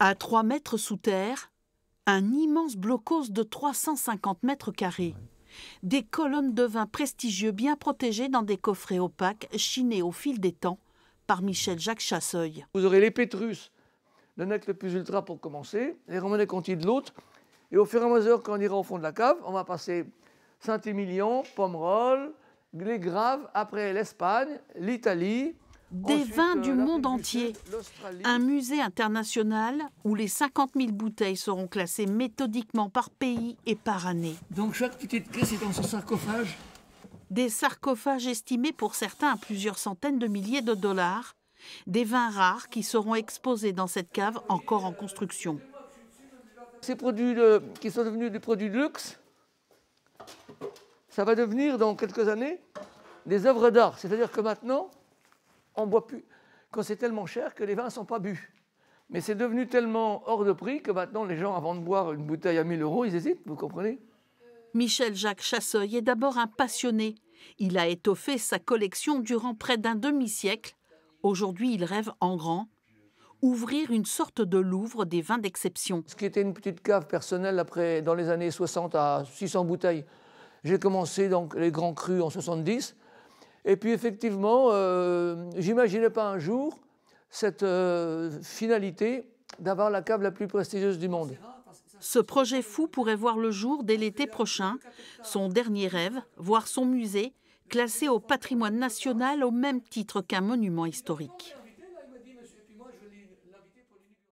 À 3 mètres sous terre, un immense blocos de 350 mètres carrés. Des colonnes de vin prestigieux bien protégées dans des coffrets opaques chinés au fil des temps par Michel-Jacques Chasseuil. Vous aurez les pétrus, le nec le plus ultra pour commencer, les Romanais Conti de l'autre. Et au fur et à mesure qu'on ira au fond de la cave, on va passer Saint-Émilion, Pomerol, les Graves, après l'Espagne, l'Italie, des vins euh, du monde entier. Un musée international où les 50 000 bouteilles seront classées méthodiquement par pays et par année. Donc chaque petite est dans son sarcophage Des sarcophages estimés pour certains à plusieurs centaines de milliers de dollars. Des vins rares qui seront exposés dans cette cave encore en construction. Ces produits euh, qui sont devenus des produits de luxe, ça va devenir dans quelques années des œuvres d'art. C'est-à-dire que maintenant, on boit plus, quand c'est tellement cher que les vins ne sont pas bus. Mais c'est devenu tellement hors de prix que maintenant les gens, avant de boire une bouteille à 1000 euros, ils hésitent, vous comprenez Michel-Jacques Chasseuil est d'abord un passionné. Il a étoffé sa collection durant près d'un demi-siècle. Aujourd'hui, il rêve en grand ouvrir une sorte de Louvre des vins d'exception. Ce qui était une petite cave personnelle après dans les années 60 à 600 bouteilles. J'ai commencé donc les grands crus en 70 et puis effectivement, euh, j'imaginais pas un jour cette euh, finalité d'avoir la cave la plus prestigieuse du monde. Ce projet fou pourrait voir le jour dès l'été prochain. Son dernier rêve, voir son musée classé au patrimoine national au même titre qu'un monument historique.